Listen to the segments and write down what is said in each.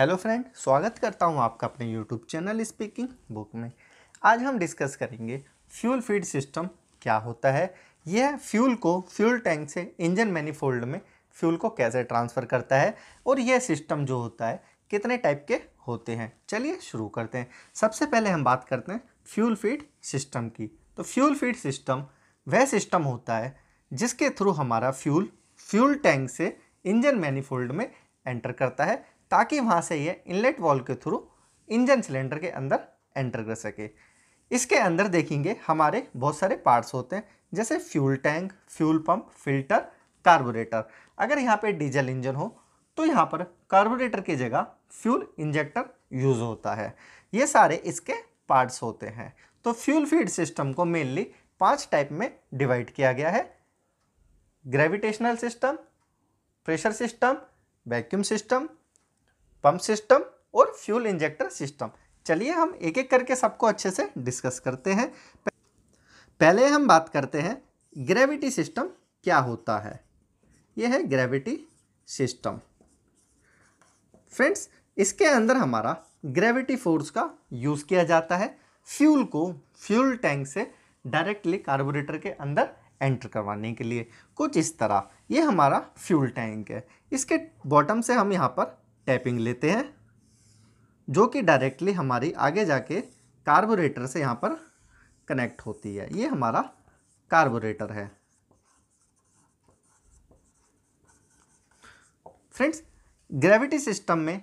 hello friend स्वागत करता हूं आपका अपने यूट्यूब चैनल स्पीकिंग बुक में आज हम डिस्कस करेंगे फ्यूल फीड सिस्टम क्या होता है यह फ्यूल को फ्यूल टैंक से इंजन मैनीफोल्ड में फ्यूल को कैसे ट्रांसफ़र करता है और यह सिस्टम जो होता है कितने टाइप के होते हैं चलिए शुरू करते हैं सबसे पहले हम बात करते हैं फ्यूल फीड सिस्टम की तो फ्यूल फीड सिस्टम वह सिस्टम होता है जिसके थ्रू हमारा फ्यूल फ्यूल टैंक से इंजन मैनीफोल्ड में एंटर करता है ताकि वहाँ से ये इनलेट वॉल्व के थ्रू इंजन सिलेंडर के अंदर एंटर कर सके इसके अंदर देखेंगे हमारे बहुत सारे पार्ट्स होते हैं जैसे fuel tank fuel pump filter carburettor अगर यहाँ पे डीजल इंजन हो तो यहाँ पर कार्बोरेटर की जगह फ्यूल इंजेक्टर यूज़ होता है ये सारे इसके पार्ट्स होते हैं तो फ्यूल फीड सिस्टम को मेनली पांच टाइप में डिवाइड किया गया है gravitational system pressure system vacuum system pump system और फ्यूल इंजेक्टर सिस्टम चलिए हम एक एक करके सबको अच्छे से डिस्कस करते हैं पहले हम बात करते हैं ग्रेविटी सिस्टम क्या होता है यह है ग्रेविटी सिस्टम फ्रेंड्स इसके अंदर हमारा ग्रेविटी फोर्स का यूज़ किया जाता है फ्यूल को फ्यूल टैंक से डायरेक्टली कार्बोरेटर के अंदर एंटर करवाने के लिए कुछ इस तरह ये हमारा फ्यूल टैंक है इसके बॉटम से हम यहाँ पर टैपिंग लेते हैं जो कि डायरेक्टली हमारी आगे जाके कार्बोरेटर से यहाँ पर कनेक्ट होती है ये हमारा कार्बोरेटर है फ्रेंड्स ग्रेविटी सिस्टम में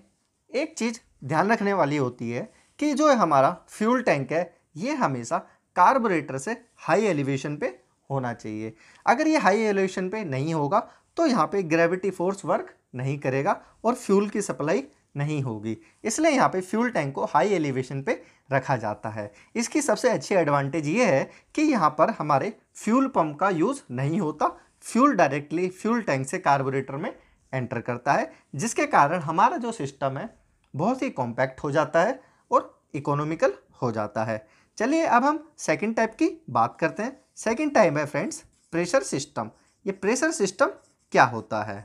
एक चीज़ ध्यान रखने वाली होती है कि जो हमारा फ्यूल टैंक है ये हमेशा कार्बोरेटर से हाई एलिवेशन पे होना चाहिए अगर ये हाई एलिवेशन पे नहीं होगा तो यहाँ पे ग्रेविटी फोर्स वर्क नहीं करेगा और फ्यूल की सप्लाई नहीं होगी इसलिए यहाँ पे फ्यूल टैंक को हाई एलिवेशन पे रखा जाता है इसकी सबसे अच्छी एडवांटेज ये है कि यहाँ पर हमारे फ्यूल पंप का यूज़ नहीं होता फ्यूल डायरेक्टली फ्यूल टैंक से कार्बोरेटर में एंटर करता है जिसके कारण हमारा जो सिस्टम है बहुत ही कॉम्पैक्ट हो जाता है और इकोनॉमिकल हो जाता है चलिए अब हम सेकेंड टाइप की बात करते हैं सेकेंड टाइप है फ्रेंड्स प्रेशर सिस्टम ये प्रेशर सिस्टम क्या होता है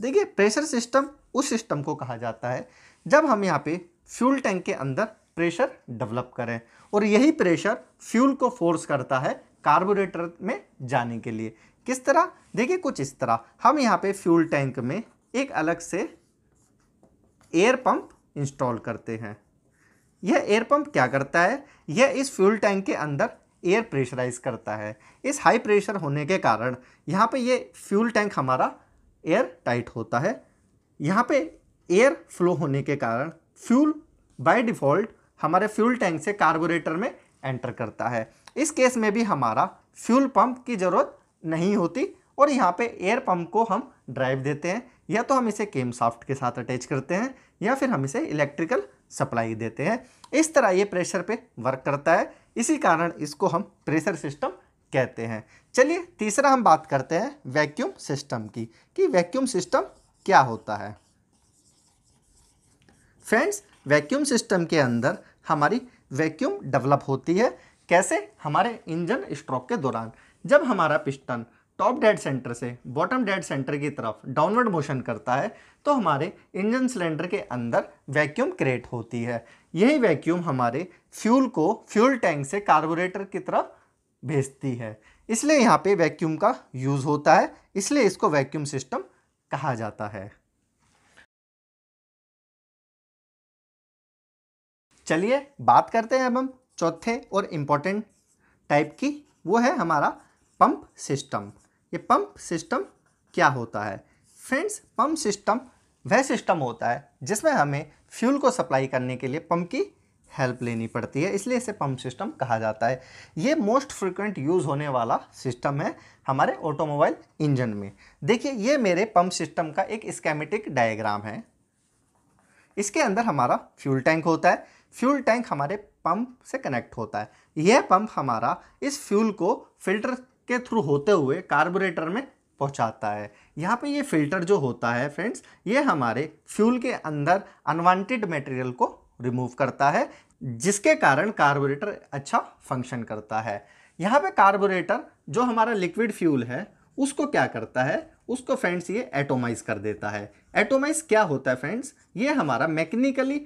देखिए प्रेशर सिस्टम उस सिस्टम को कहा जाता है जब हम यहाँ पे फ्यूल टैंक के अंदर प्रेशर डेवलप करें और यही प्रेशर फ्यूल को फोर्स करता है कार्बोरेटर में जाने के लिए किस तरह देखिए कुछ इस तरह हम यहाँ पे फ्यूल टैंक में एक अलग से एयर पंप इंस्टॉल करते हैं यह एयर पंप क्या करता है यह इस फ्यूल टैंक के अंदर एयर प्रेशराइज करता है इस हाई प्रेशर होने के कारण यहाँ पे ये फ्यूल टैंक हमारा एयर टाइट होता है यहाँ पे एयर फ्लो होने के कारण फ्यूल बाय डिफ़ॉल्ट हमारे फ्यूल टैंक से कार्बोरेटर में एंटर करता है इस केस में भी हमारा फ्यूल पंप की ज़रूरत नहीं होती और यहाँ पे एयर पंप को हम ड्राइव देते हैं या तो हम इसे केम सॉफ्ट के साथ अटैच करते हैं या फिर हम इसे इलेक्ट्रिकल सप्लाई देते हैं इस तरह ये प्रेशर पे वर्क करता है इसी कारण इसको हम प्रेशर सिस्टम कहते हैं चलिए तीसरा हम बात करते हैं वैक्यूम सिस्टम की कि वैक्यूम सिस्टम क्या होता है फ्रेंड्स वैक्यूम सिस्टम के अंदर हमारी वैक्यूम डेवलप होती है कैसे हमारे इंजन स्ट्रोक के दौरान जब हमारा पिस्टन टॉप डेड सेंटर से बॉटम डेड सेंटर की तरफ डाउनवर्ड मोशन करता है तो हमारे इंजन सिलेंडर के अंदर वैक्यूम क्रिएट होती है यही वैक्यूम हमारे फ्यूल को फ्यूल टैंक से कार्बोरेटर की तरफ भेजती है इसलिए यहाँ पे वैक्यूम का यूज़ होता है इसलिए इसको वैक्यूम सिस्टम कहा जाता है चलिए बात करते हैं अब हम चौथे और इम्पोर्टेंट टाइप की वो है हमारा पंप सिस्टम ये पंप सिस्टम क्या होता है फ्रेंड्स पंप सिस्टम वह सिस्टम होता है जिसमें हमें फ्यूल को सप्लाई करने के लिए पंप की हेल्प लेनी पड़ती है इसलिए इसे पंप सिस्टम कहा जाता है ये मोस्ट फ्रिक्वेंट यूज़ होने वाला सिस्टम है हमारे ऑटोमोबाइल इंजन में देखिए ये मेरे पंप सिस्टम का एक स्केमेटिक डायग्राम है इसके अंदर हमारा फ्यूल टैंक होता है फ्यूल टैंक हमारे पंप से कनेक्ट होता है यह पंप हमारा इस फ्यूल को फिल्टर के थ्रू होते हुए कार्बोरेटर में पहुंचाता है यहाँ पे ये फिल्टर जो होता है फ्रेंड्स ये हमारे फ्यूल के अंदर अनवांटेड मटेरियल को रिमूव करता है जिसके कारण कार्बोरेटर अच्छा फंक्शन करता है यहाँ पे कार्बोरेटर जो हमारा लिक्विड फ्यूल है उसको क्या करता है उसको फ्रेंड्स ये एटोमाइज कर देता है एटोमाइज क्या होता है फ्रेंड्स ये हमारा मैकेनिकली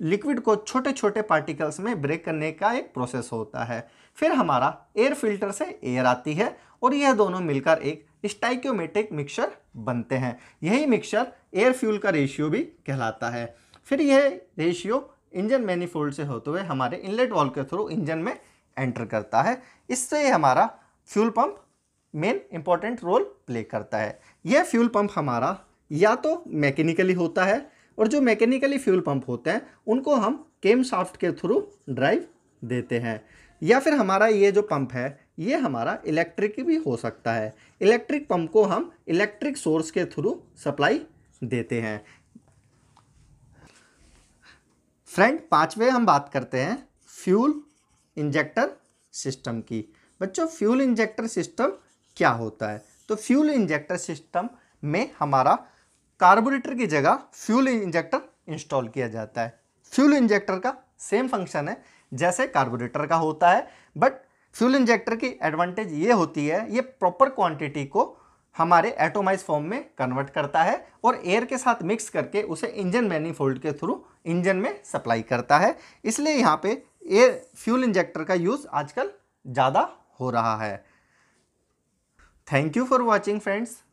लिक्विड को छोटे छोटे पार्टिकल्स में ब्रेक करने का एक प्रोसेस होता है फिर हमारा एयर फिल्टर से एयर आती है और यह दोनों मिलकर एक स्टाइक्योमेटिक मिक्सचर बनते हैं यही मिक्सचर एयर फ्यूल का रेशियो भी कहलाता है फिर यह रेशियो इंजन मैनीफोल्ड से होते हुए हमारे इनलेट वॉल के थ्रू इंजन में एंटर करता है इससे हमारा fuel pump main important role play करता है यह फ्यूल पंप हमारा या तो मैकेनिकली होता है और जो मैकेनिकली फ्यूल पंप होते हैं उनको हम केम साफ्ट के थ्रू ड्राइव देते हैं या फिर हमारा ये जो पंप है ये हमारा इलेक्ट्रिक भी हो सकता है इलेक्ट्रिक पंप को हम इलेक्ट्रिक सोर्स के थ्रू सप्लाई देते हैं फ्रेंड पांचवे हम बात करते हैं फ्यूल इंजेक्टर सिस्टम की बच्चों फ्यूल इंजेक्टर सिस्टम क्या होता है तो फ्यूल इंजेक्टर सिस्टम में हमारा कार्बोरेटर की जगह फ्यूल इंजेक्टर इंस्टॉल किया जाता है फ्यूल इंजेक्टर का सेम फंक्शन है जैसे कार्बोरेटर का होता है बट फ्यूल इंजेक्टर की एडवांटेज ये होती है ये प्रॉपर क्वांटिटी को हमारे एटोमाइज फॉर्म में कन्वर्ट करता है और एयर के साथ मिक्स करके उसे इंजन मैनीफोल्ड के थ्रू इंजन में सप्लाई करता है इसलिए यहाँ पे एयर फ्यूल इंजेक्टर का यूज़ आजकल ज़्यादा हो रहा है thank you for watching friends